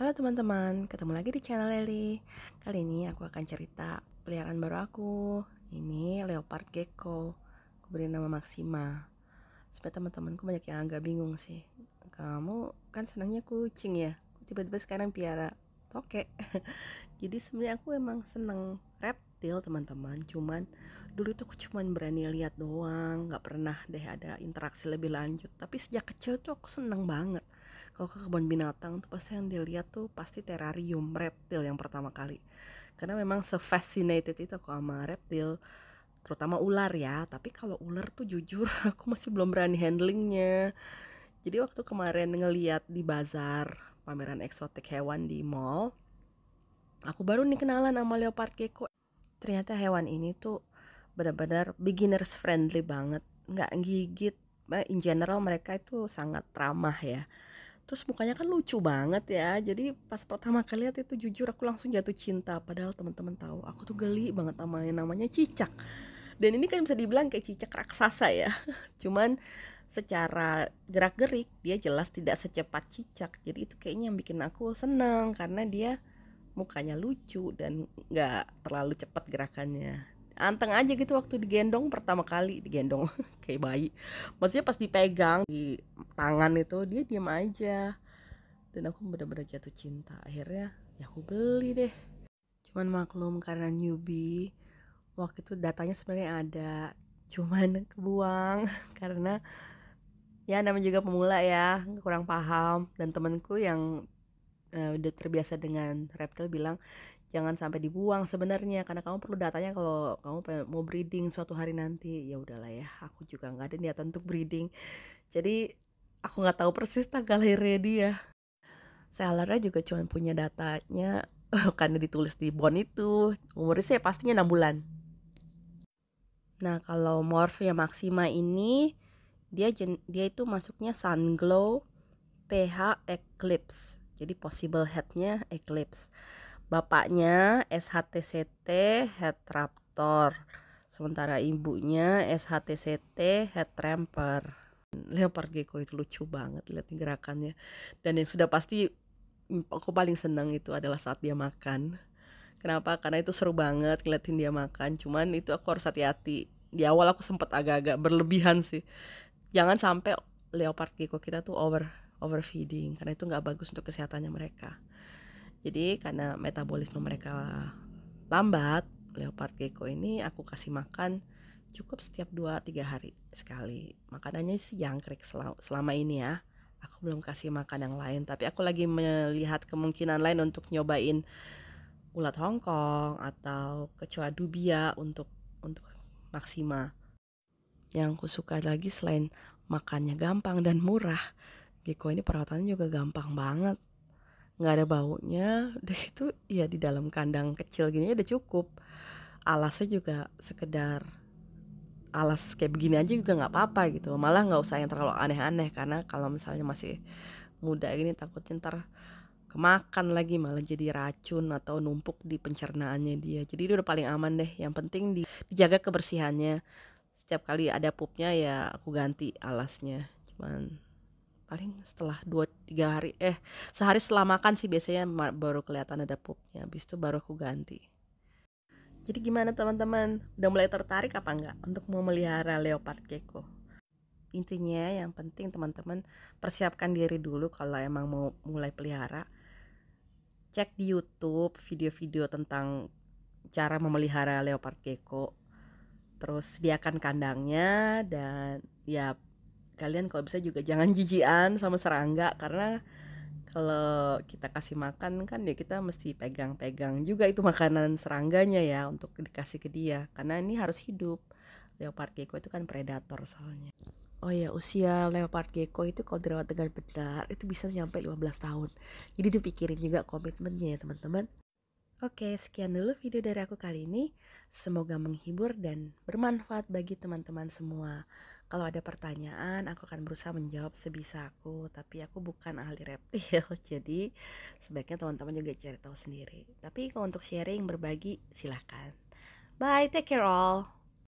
Halo teman-teman, ketemu lagi di channel Leli Kali ini aku akan cerita peliharaan baru aku Ini Leopard Gecko Aku beri nama Maxima Supaya teman-temanku banyak yang agak bingung sih Kamu kan senangnya kucing ya Tiba-tiba sekarang piara tokek Jadi sebenarnya aku emang seneng reptil teman-teman Cuman dulu tuh aku cuman berani lihat doang Gak pernah deh ada interaksi lebih lanjut Tapi sejak kecil tuh aku seneng banget kalau ke kebun binatang tuh pasti yang dilihat tuh pasti terrarium reptil yang pertama kali karena memang se-fascinated itu aku sama reptil terutama ular ya tapi kalau ular tuh jujur aku masih belum berani handlingnya jadi waktu kemarin ngeliat di bazar pameran eksotik hewan di mall aku baru nih kenalan sama leopard gecko ternyata hewan ini tuh benar-benar beginners friendly banget nggak gigit in general mereka itu sangat ramah ya terus mukanya kan lucu banget ya jadi pas pertama kali lihat itu jujur aku langsung jatuh cinta padahal teman-teman tahu aku tuh geli banget sama yang namanya cicak dan ini kan bisa dibilang kayak cicak raksasa ya cuman secara gerak gerik dia jelas tidak secepat cicak jadi itu kayaknya yang bikin aku seneng karena dia mukanya lucu dan nggak terlalu cepat gerakannya anteng aja gitu waktu digendong pertama kali digendong kayak bayi maksudnya pas dipegang di tangan itu dia diam aja dan aku bener-bener jatuh cinta akhirnya ya aku beli deh cuman maklum karena newbie waktu itu datanya sebenarnya ada cuman kebuang karena ya namanya juga pemula ya kurang paham dan temanku yang uh, udah terbiasa dengan reptil bilang jangan sampai dibuang sebenarnya karena kamu perlu datanya kalau kamu mau breeding suatu hari nanti ya udahlah ya aku juga nggak ada niatan untuk breeding jadi aku nggak tahu persis tanggal lahirnya dia sellernya juga cuma punya datanya karena ditulis di bon itu umurnya saya pastinya enam bulan nah kalau morph yang maksima ini dia dia itu masuknya sun glow ph eclipse jadi possible headnya eclipse Bapaknya SHTCT head raptor, sementara ibunya SHTCT head ramper. Leopard gecko itu lucu banget lihat gerakannya. Dan yang sudah pasti aku paling senang itu adalah saat dia makan. Kenapa? Karena itu seru banget ngeliatin dia makan. Cuman itu aku harus hati-hati. Di awal aku sempat agak-agak berlebihan sih. Jangan sampai leopard gecko kita tuh over overfeeding karena itu nggak bagus untuk kesehatannya mereka. Jadi karena metabolisme mereka lambat, leopard gecko ini aku kasih makan cukup setiap 2-3 hari sekali. Makanannya sih jangkrik selama ini ya. Aku belum kasih makan yang lain, tapi aku lagi melihat kemungkinan lain untuk nyobain ulat Hongkong atau kecoa dubia untuk untuk maksima. Yang aku suka lagi selain makannya gampang dan murah, gecko ini perawatannya juga gampang banget nggak ada baunya udah itu ya di dalam kandang kecil gini udah cukup alasnya juga sekedar alas kayak begini aja juga nggak apa-apa gitu malah nggak usah yang terlalu aneh-aneh karena kalau misalnya masih muda gini takutnya ntar kemakan lagi malah jadi racun atau numpuk di pencernaannya dia jadi itu udah paling aman deh yang penting di, dijaga kebersihannya setiap kali ada pupnya ya aku ganti alasnya cuman paling setelah dua tiga hari eh sehari setelah makan sih biasanya baru kelihatan ada pupnya habis itu baru aku ganti jadi gimana teman-teman udah mulai tertarik apa enggak untuk mau melihara leopard gecko intinya yang penting teman-teman persiapkan diri dulu kalau emang mau mulai pelihara cek di YouTube video-video tentang cara memelihara leopard gecko terus sediakan kandangnya dan ya kalian kalau bisa juga jangan jijian sama serangga karena kalau kita kasih makan kan ya kita mesti pegang-pegang juga itu makanan serangganya ya untuk dikasih ke dia karena ini harus hidup leopard gecko itu kan predator soalnya oh ya usia leopard gecko itu kalau dirawat dengan benar itu bisa nyampe 15 tahun jadi dipikirin juga komitmennya ya teman-teman Oke, sekian dulu video dari aku kali ini. Semoga menghibur dan bermanfaat bagi teman-teman semua. Kalau ada pertanyaan, aku akan berusaha menjawab sebisa aku, tapi aku bukan ahli reptil, jadi sebaiknya teman-teman juga cari tahu sendiri. Tapi kalau untuk sharing, berbagi, silahkan. Bye, take care all.